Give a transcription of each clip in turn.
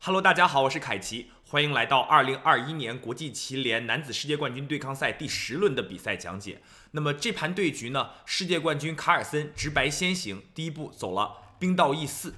Hello，大家好，我是凯奇，欢迎来到2021年国际棋联男子世界冠军对抗赛第十轮的比赛讲解。那么这盘对局呢，世界冠军卡尔森直白先行，第一步走了兵到 e 四。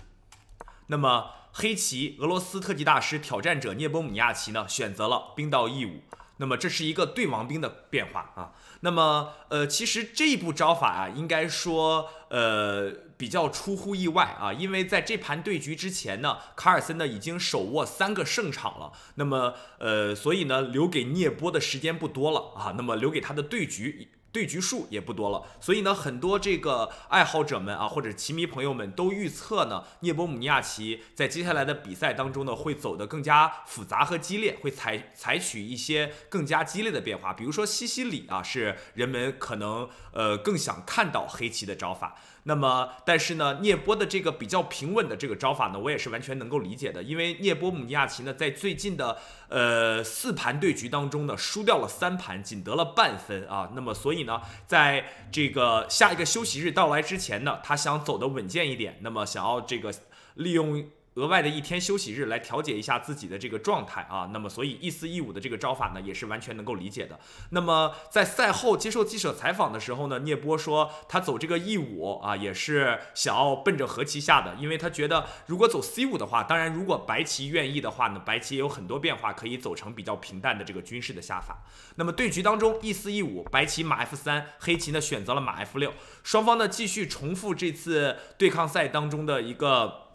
那么黑棋俄罗斯特级大师挑战者涅波姆尼亚奇呢，选择了兵到 e 五。那么这是一个对王兵的变化啊。那么呃，其实这一步招法啊，应该说呃。比较出乎意外啊，因为在这盘对局之前呢，卡尔森呢已经手握三个胜场了。那么，呃，所以呢，留给涅波的时间不多了啊。那么留给他的对局对局数也不多了。所以呢，很多这个爱好者们啊，或者棋迷朋友们都预测呢，涅波姆尼亚奇在接下来的比赛当中呢，会走得更加复杂和激烈，会采采取一些更加激烈的变化。比如说西西里啊，是人们可能呃更想看到黑棋的招法。那么，但是呢，聂波的这个比较平稳的这个招法呢，我也是完全能够理解的，因为聂波姆尼亚奇呢，在最近的呃四盘对局当中呢，输掉了三盘，仅得了半分啊。那么，所以呢，在这个下一个休息日到来之前呢，他想走得稳健一点，那么想要这个利用。额外的一天休息日来调节一下自己的这个状态啊，那么所以一四一五的这个招法呢，也是完全能够理解的。那么在赛后接受记者采访的时候呢，聂波说他走这个一五啊，也是想要奔着和棋下的，因为他觉得如果走 C 五的话，当然如果白棋愿意的话呢，白棋也有很多变化可以走成比较平淡的这个军事的下法。那么对局当中一四一五，白棋马 F 三，黑棋呢选择了马 F 六，双方呢继续重复这次对抗赛当中的一个。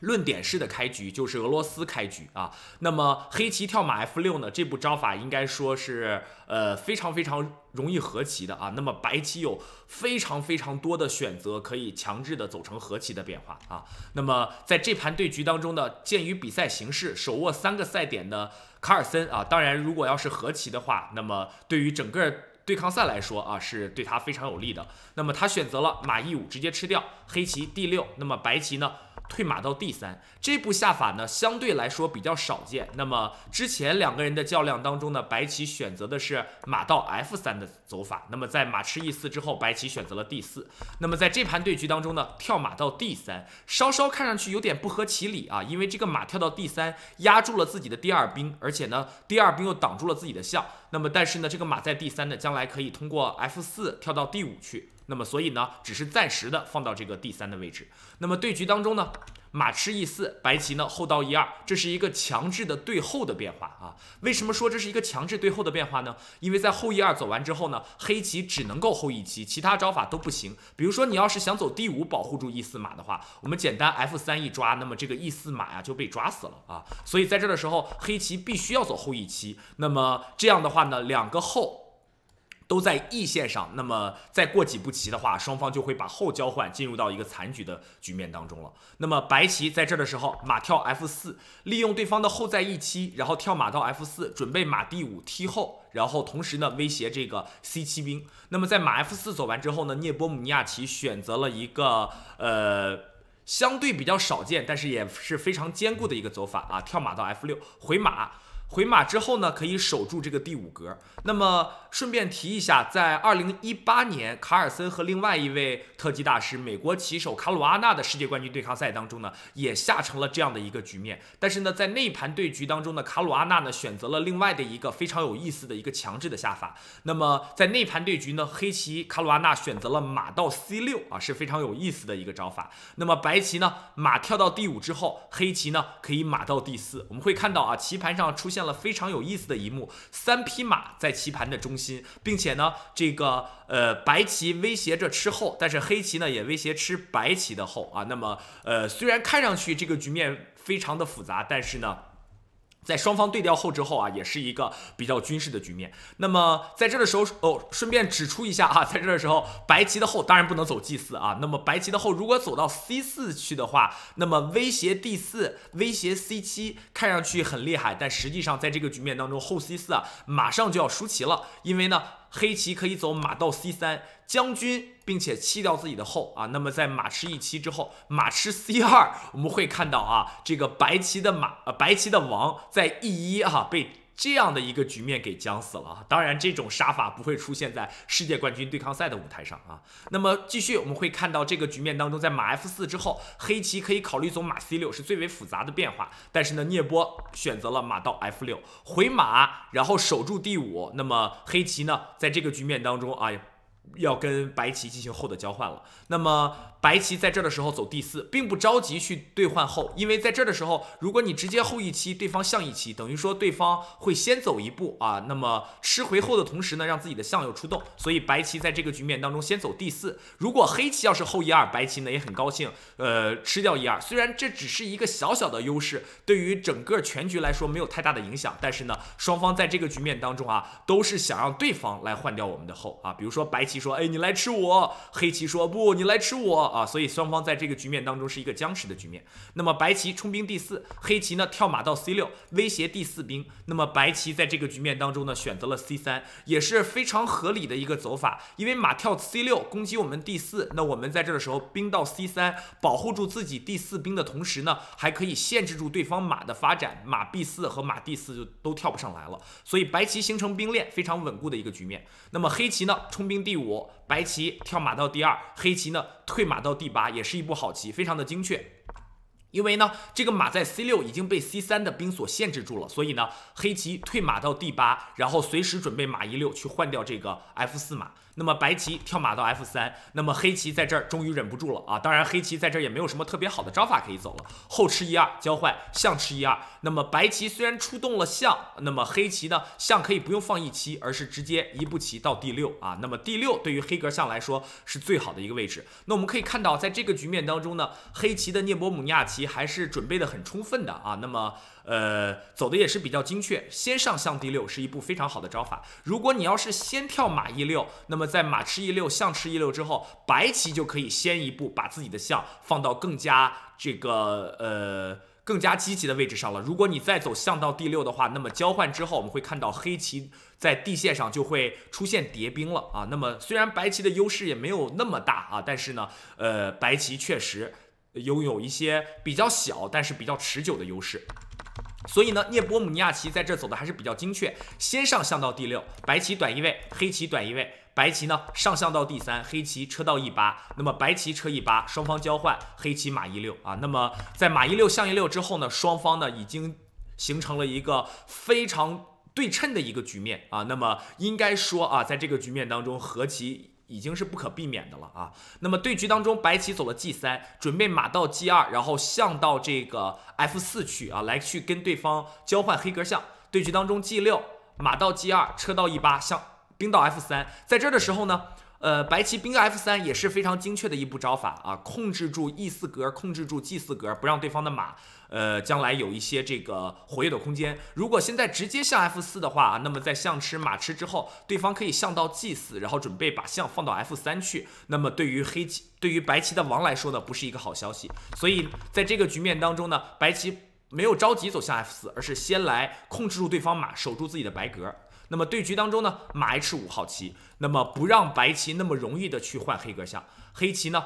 论点式的开局就是俄罗斯开局啊，那么黑棋跳马 f 六呢？这步招法应该说是呃非常非常容易和棋的啊。那么白棋有非常非常多的选择，可以强制的走成和棋的变化啊。那么在这盘对局当中呢，鉴于比赛形势，手握三个赛点的卡尔森啊，当然如果要是和棋的话，那么对于整个对抗赛来说啊，是对他非常有利的。那么他选择了马 e 五直接吃掉黑棋 d 六，那么白棋呢？退马到 d 三，这步下法呢相对来说比较少见。那么之前两个人的较量当中呢，白棋选择的是马到 f 三的走法。那么在马吃 e 四之后，白棋选择了 d 四。那么在这盘对局当中呢，跳马到 d 三，稍稍看上去有点不合其理啊，因为这个马跳到 d 三压住了自己的第二兵，而且呢第二兵又挡住了自己的象。那么但是呢这个马在 d 三呢，将来可以通过 f 四跳到 d 五去。那么，所以呢，只是暂时的放到这个第三的位置。那么对局当中呢，马吃 e 四，白棋呢后到 e 二，这是一个强制的对后的变化啊。为什么说这是一个强制对后的变化呢？因为在后 e 二走完之后呢，黑棋只能够后一棋，其他招法都不行。比如说，你要是想走第五保护住 e 四马的话，我们简单 f 三一抓，那么这个 e 四马呀就被抓死了啊。所以在这的时候，黑棋必须要走后一棋。那么这样的话呢，两个后。都在 e 线上，那么再过几步棋的话，双方就会把后交换进入到一个残局的局面当中了。那么白棋在这儿的时候，马跳 f 四，利用对方的后在 e 七，然后跳马到 f 四，准备马 d 五踢后，然后同时呢威胁这个 c7 兵。那么在马 f4 走完之后呢，涅波姆尼亚奇选择了一个呃相对比较少见，但是也是非常坚固的一个走法啊，跳马到 f6 回马。回马之后呢，可以守住这个第五格。那么顺便提一下，在二零一八年卡尔森和另外一位特级大师美国棋手卡鲁阿纳的世界冠军对抗赛当中呢，也下成了这样的一个局面。但是呢，在那盘对局当中呢，卡鲁阿纳呢选择了另外的一个非常有意思的一个强制的下法。那么在那盘对局呢，黑棋卡鲁阿纳选择了马到 c 六啊，是非常有意思的一个招法。那么白棋呢，马跳到第五之后，黑棋呢可以马到第四。我们会看到啊，棋盘上出现。了非常有意思的一幕，三匹马在棋盘的中心，并且呢，这个呃白棋威胁着吃后，但是黑棋呢也威胁吃白棋的后啊。那么呃，虽然看上去这个局面非常的复杂，但是呢。在双方对调后之后啊，也是一个比较均势的局面。那么在这的时候哦，顺便指出一下啊，在这的时候，白棋的后当然不能走 g 四啊。那么白棋的后如果走到 c 四去的话，那么威胁 d 四，威胁 c 七，看上去很厉害，但实际上在这个局面当中，后 c 四啊，马上就要输棋了，因为呢。黑棋可以走马到 c 三将军，并且弃掉自己的后啊。那么在马吃一棋之后，马吃 c 二，我们会看到啊，这个白棋的马啊，白棋的王在 e 一哈被。这样的一个局面给僵死了啊！当然，这种杀法不会出现在世界冠军对抗赛的舞台上啊。那么，继续我们会看到这个局面当中，在马 f 四之后，黑棋可以考虑走马 c 六是最为复杂的变化，但是呢，聂波选择了马到 f 六回马，然后守住第五。那么，黑棋呢，在这个局面当中啊。要跟白棋进行后的交换了。那么白棋在这的时候走第四，并不着急去兑换后，因为在这的时候，如果你直接后一七，对方象一七，等于说对方会先走一步啊。那么吃回后的同时呢，让自己的象又出动。所以白棋在这个局面当中先走第四。如果黑棋要是后一二，白棋呢也很高兴，呃，吃掉一二。虽然这只是一个小小的优势，对于整个全局来说没有太大的影响，但是呢，双方在这个局面当中啊，都是想让对方来换掉我们的后啊。比如说白。棋说：“哎，你来吃我！”黑棋说：“不，你来吃我！”啊，所以双方在这个局面当中是一个僵持的局面。那么白棋冲兵第四，黑棋呢跳马到 c 六，威胁第四兵。那么白棋在这个局面当中呢选择了 c 三，也是非常合理的一个走法，因为马跳 c 六攻击我们第四，那我们在这的时候兵到 c 三，保护住自己第四兵的同时呢，还可以限制住对方马的发展，马 b 四和马 d 四就都跳不上来了。所以白棋形成兵链非常稳固的一个局面。那么黑棋呢冲兵第。五白棋跳马到第二，黑棋呢退马到第八，也是一步好棋，非常的精确。因为呢，这个马在 c 六已经被 c 三的兵所限制住了，所以呢，黑棋退马到第八，然后随时准备马一六去换掉这个 f 四马。那么白棋跳马到 F 三，那么黑棋在这儿终于忍不住了啊！当然黑棋在这儿也没有什么特别好的招法可以走了，后吃一二交换象吃一二。那么白棋虽然出动了象，那么黑棋呢象可以不用放一棋，而是直接一步棋到第六啊。那么第六对于黑格象来说是最好的一个位置。那我们可以看到，在这个局面当中呢，黑棋的涅伯姆尼亚棋还是准备的很充分的啊。那么呃，走的也是比较精确。先上象 d 六是一步非常好的招法。如果你要是先跳马一六，那么在马吃一六、象吃一六之后，白棋就可以先一步把自己的象放到更加这个呃更加积极的位置上了。如果你再走象到 d 六的话，那么交换之后我们会看到黑棋在地线上就会出现叠兵了啊。那么虽然白棋的优势也没有那么大啊，但是呢，呃，白棋确实拥有一些比较小但是比较持久的优势。所以呢，涅波姆尼亚奇在这走的还是比较精确，先上象到第六，白棋短一位，黑棋短一位，白棋呢上象到第三，黑棋车到 e 八，那么白棋车 e 八，双方交换，黑棋马 e 六啊，那么在马 e 六象 e 六之后呢，双方呢已经形成了一个非常对称的一个局面啊，那么应该说啊，在这个局面当中，和棋。已经是不可避免的了啊！那么对局当中，白棋走了 g 三，准备马到 g 二，然后象到这个 f 四去啊，来去跟对方交换黑格象。对局当中，g 六马到 g 二，车到 e 八，象兵到 f 三，在这儿的时候呢？呃，白棋兵 F 三也是非常精确的一步招法啊，控制住 E 四格，控制住 G 四格，不让对方的马呃将来有一些这个活跃的空间。如果现在直接象 F 四的话，那么在象吃马吃之后，对方可以象到 G 四，然后准备把象放到 F 三去。那么对于黑棋，对于白棋的王来说呢，不是一个好消息。所以在这个局面当中呢，白棋没有着急走向 F 四，而是先来控制住对方马，守住自己的白格。那么对局当中呢，马 h 五好棋，那么不让白棋那么容易的去换黑格象。黑棋呢，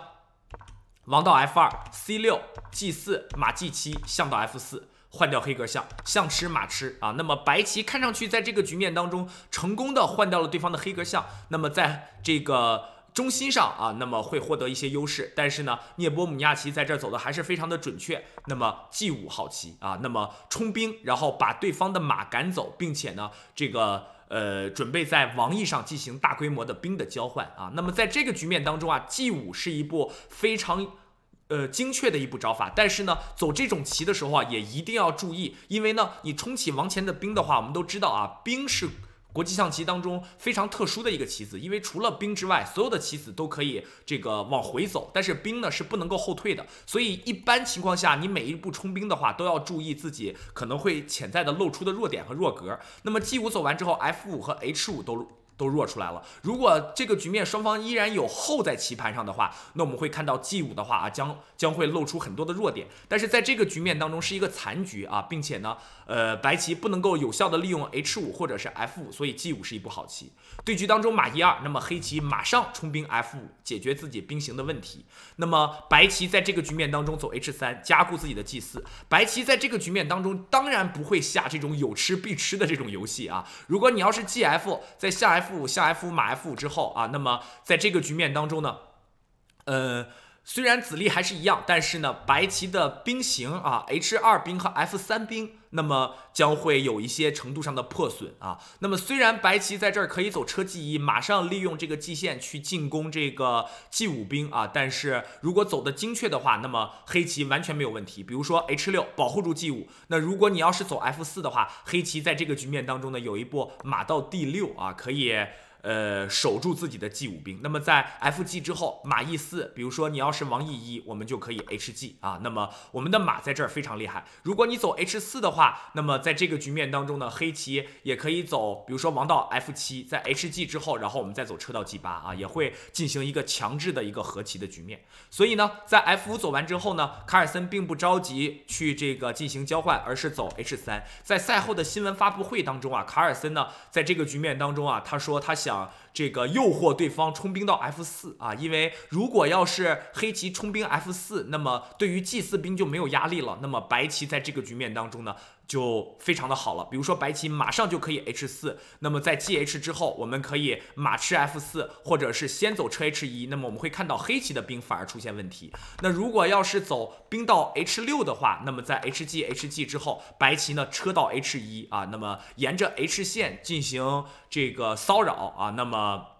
王到 f 二，c 六，g 四，马 g 七，象到 f 四，换掉黑格象，象吃马吃啊。那么白棋看上去在这个局面当中成功的换掉了对方的黑格象，那么在这个中心上啊，那么会获得一些优势。但是呢，涅波姆尼亚奇在这走的还是非常的准确。那么 g 五好棋啊，那么冲兵，然后把对方的马赶走，并且呢，这个。呃，准备在王翼上进行大规模的兵的交换啊。那么在这个局面当中啊，g 五是一部非常呃精确的一步招法，但是呢，走这种棋的时候啊，也一定要注意，因为呢，你冲起王前的兵的话，我们都知道啊，兵是。国际象棋当中非常特殊的一个棋子，因为除了兵之外，所有的棋子都可以这个往回走，但是兵呢是不能够后退的。所以一般情况下，你每一步冲兵的话，都要注意自己可能会潜在的露出的弱点和弱格。那么 G 五走完之后，F 五和 H 五都。都弱出来了。如果这个局面双方依然有后在棋盘上的话，那我们会看到 g 五的话啊将将会露出很多的弱点。但是在这个局面当中是一个残局啊，并且呢，呃，白棋不能够有效的利用 h 五或者是 f 五，所以 g 五是一步好棋。对局当中马一二，那么黑棋马上冲兵 f 五解决自己兵形的问题。那么白棋在这个局面当中走 h 三加固自己的 g 四。白棋在这个局面当中当然不会下这种有吃必吃的这种游戏啊。如果你要是 g f 在下 f F 五下 F 五马 F 五之后啊，那么在这个局面当中呢，呃。虽然子力还是一样，但是呢，白棋的兵形啊，H 二兵和 F 三兵，那么将会有一些程度上的破损啊。那么虽然白棋在这儿可以走车 G 一，马上利用这个 G 线去进攻这个 G 五兵啊，但是如果走的精确的话，那么黑棋完全没有问题。比如说 H 六保护住 G 五，那如果你要是走 F 四的话，黑棋在这个局面当中呢，有一步马到 D 六啊，可以。呃，守住自己的 G 五兵。那么在 F G 之后，马 E 四，比如说你要是王 E 一，我们就可以 H G 啊。那么我们的马在这儿非常厉害。如果你走 H 四的话，那么在这个局面当中呢，黑棋也可以走，比如说王道 F 七，在 H G 之后，然后我们再走车道 G 八啊，也会进行一个强制的一个和棋的局面。所以呢，在 F 五走完之后呢，卡尔森并不着急去这个进行交换，而是走 H 三。在赛后的新闻发布会当中啊，卡尔森呢，在这个局面当中啊，他说他想。啊，这个诱惑对方冲兵到 F 四啊，因为如果要是黑棋冲兵 F 四，那么对于 G 四兵就没有压力了。那么白棋在这个局面当中呢？就非常的好了，比如说白棋马上就可以 h 四，那么在 g h 之后，我们可以马吃 f 四，或者是先走车 h 一，那么我们会看到黑棋的兵反而出现问题。那如果要是走兵到 h 六的话，那么在 h g h g 之后，白棋呢车到 h 一啊，那么沿着 h 线进行这个骚扰啊，那么。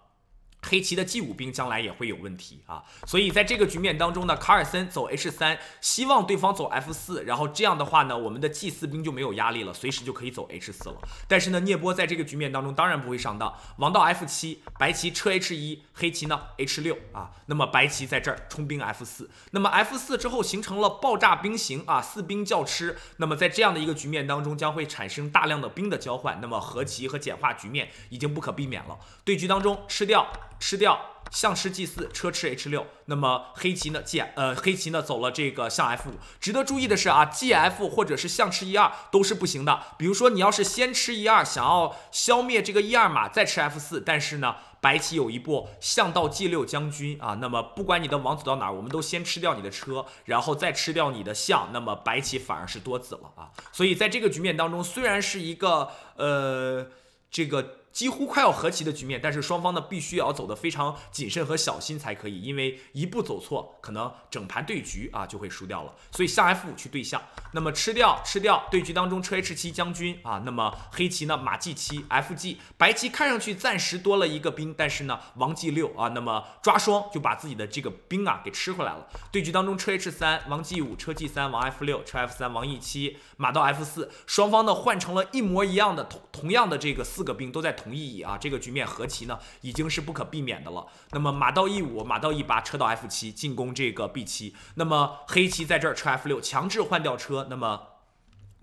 黑棋的 G 五兵将来也会有问题啊，所以在这个局面当中呢，卡尔森走 H 三，希望对方走 F 四，然后这样的话呢，我们的 G 四兵就没有压力了，随时就可以走 H 四了。但是呢，聂波在这个局面当中当然不会上当，王道 F 七，白棋车 H 一，黑棋呢 H 六啊，那么白棋在这儿冲兵 F 四，那么 F 四之后形成了爆炸兵形啊，四兵较吃，那么在这样的一个局面当中将会产生大量的兵的交换，那么和棋和简化局面已经不可避免了。对局当中吃掉。吃掉象吃 G 四车吃 H 六，那么黑棋呢？G 呃黑棋呢走了这个象 F 五。值得注意的是啊，G F 或者是象吃一二都是不行的。比如说你要是先吃一二，想要消灭这个一二马再吃 F 四，但是呢白棋有一步象到 G 六将军啊。那么不管你的王走到哪，我们都先吃掉你的车，然后再吃掉你的象，那么白棋反而是多子了啊。所以在这个局面当中，虽然是一个呃这个。几乎快要和棋的局面，但是双方呢必须要走得非常谨慎和小心才可以，因为一步走错，可能整盘对局啊就会输掉了。所以下 f 五去对象，那么吃掉吃掉对局当中车 h 七将军啊，那么黑棋呢马 g 七 f g 白棋看上去暂时多了一个兵，但是呢王 g 六啊，那么抓双就把自己的这个兵啊给吃回来了。对局当中车 h 三王 g 五车 g 三王 f 六车 f 三王 e 七马到 f 四，双方呢换成了一模一样的同同样的这个四个兵都在。同。同意啊，这个局面和棋呢，已经是不可避免的了。那么马到 e 五，马到 e 八，车到 f 七进攻这个 b 七。那么黑棋在这儿车 f 六强制换掉车，那么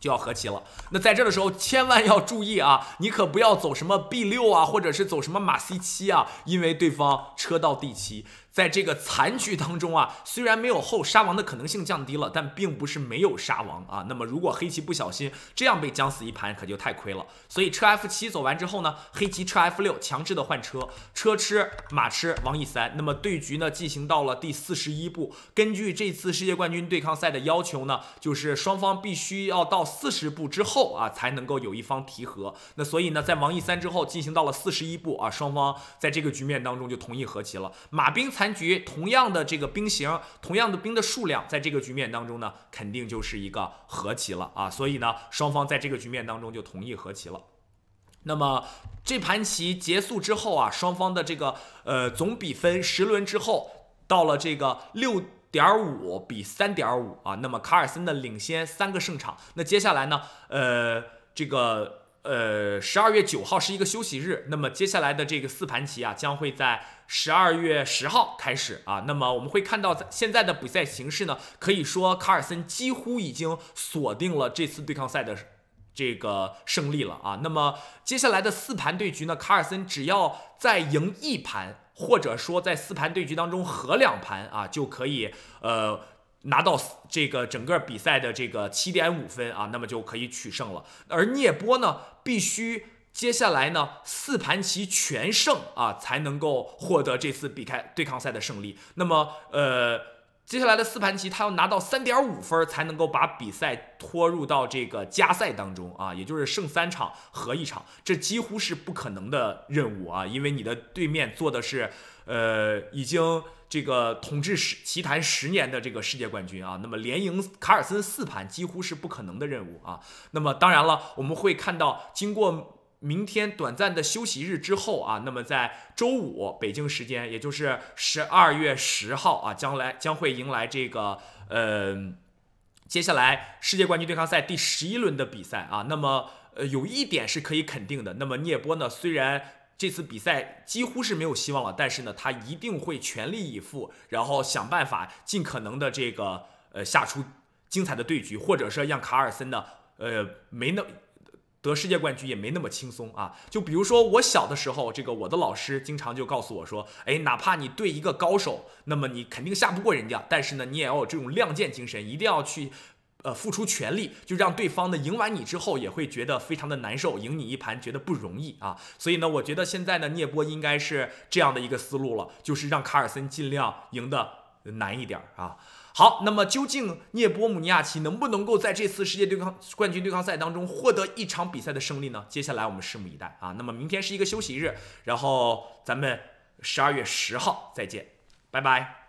就要和棋了。那在这儿的时候千万要注意啊，你可不要走什么 b 六啊，或者是走什么马 c 七啊，因为对方车到 d 七。在这个残局当中啊，虽然没有后杀王的可能性降低了，但并不是没有杀王啊。那么如果黑棋不小心这样被将死一盘，可就太亏了。所以车 f 七走完之后呢，黑棋车 f 六强制的换车，车吃马吃王 e 三。那么对局呢进行到了第四十一步。根据这次世界冠军对抗赛的要求呢，就是双方必须要到四十步之后啊才能够有一方提和。那所以呢，在王 e 三之后进行到了四十一步啊，双方在这个局面当中就同意和棋了。马兵残。残局同样的这个兵型，同样的兵的数量，在这个局面当中呢，肯定就是一个和棋了啊。所以呢，双方在这个局面当中就同意和棋了。那么这盘棋结束之后啊，双方的这个呃总比分十轮之后到了这个六点五比三点五啊。那么卡尔森的领先三个胜场。那接下来呢，呃这个。呃，十二月九号是一个休息日，那么接下来的这个四盘棋啊，将会在十二月十号开始啊。那么我们会看到在现在的比赛形势呢，可以说卡尔森几乎已经锁定了这次对抗赛的这个胜利了啊。那么接下来的四盘对局呢，卡尔森只要再赢一盘，或者说在四盘对局当中和两盘啊，就可以呃。拿到这个整个比赛的这个七点五分啊，那么就可以取胜了。而聂波呢，必须接下来呢四盘棋全胜啊，才能够获得这次比开对抗赛的胜利。那么，呃。接下来的四盘棋，他要拿到三点五分才能够把比赛拖入到这个加赛当中啊，也就是胜三场和一场，这几乎是不可能的任务啊，因为你的对面做的是，呃，已经这个统治十棋坛十年的这个世界冠军啊，那么连赢卡尔森四盘几乎是不可能的任务啊，那么当然了，我们会看到经过。明天短暂的休息日之后啊，那么在周五北京时间，也就是十二月十号啊，将来将会迎来这个呃，接下来世界冠军对抗赛第十一轮的比赛啊。那么呃，有一点是可以肯定的，那么聂波呢，虽然这次比赛几乎是没有希望了，但是呢，他一定会全力以赴，然后想办法尽可能的这个呃下出精彩的对局，或者是让卡尔森呢呃没那。得世界冠军也没那么轻松啊！就比如说我小的时候，这个我的老师经常就告诉我说：“哎，哪怕你对一个高手，那么你肯定下不过人家，但是呢，你也要有这种亮剑精神，一定要去，呃，付出全力，就让对方呢赢完你之后也会觉得非常的难受，赢你一盘觉得不容易啊！所以呢，我觉得现在呢，聂波应该是这样的一个思路了，就是让卡尔森尽量赢得难一点啊。”好，那么究竟涅波姆尼亚奇能不能够在这次世界对抗冠军对抗赛当中获得一场比赛的胜利呢？接下来我们拭目以待啊！那么明天是一个休息日，然后咱们十二月十号再见，拜拜。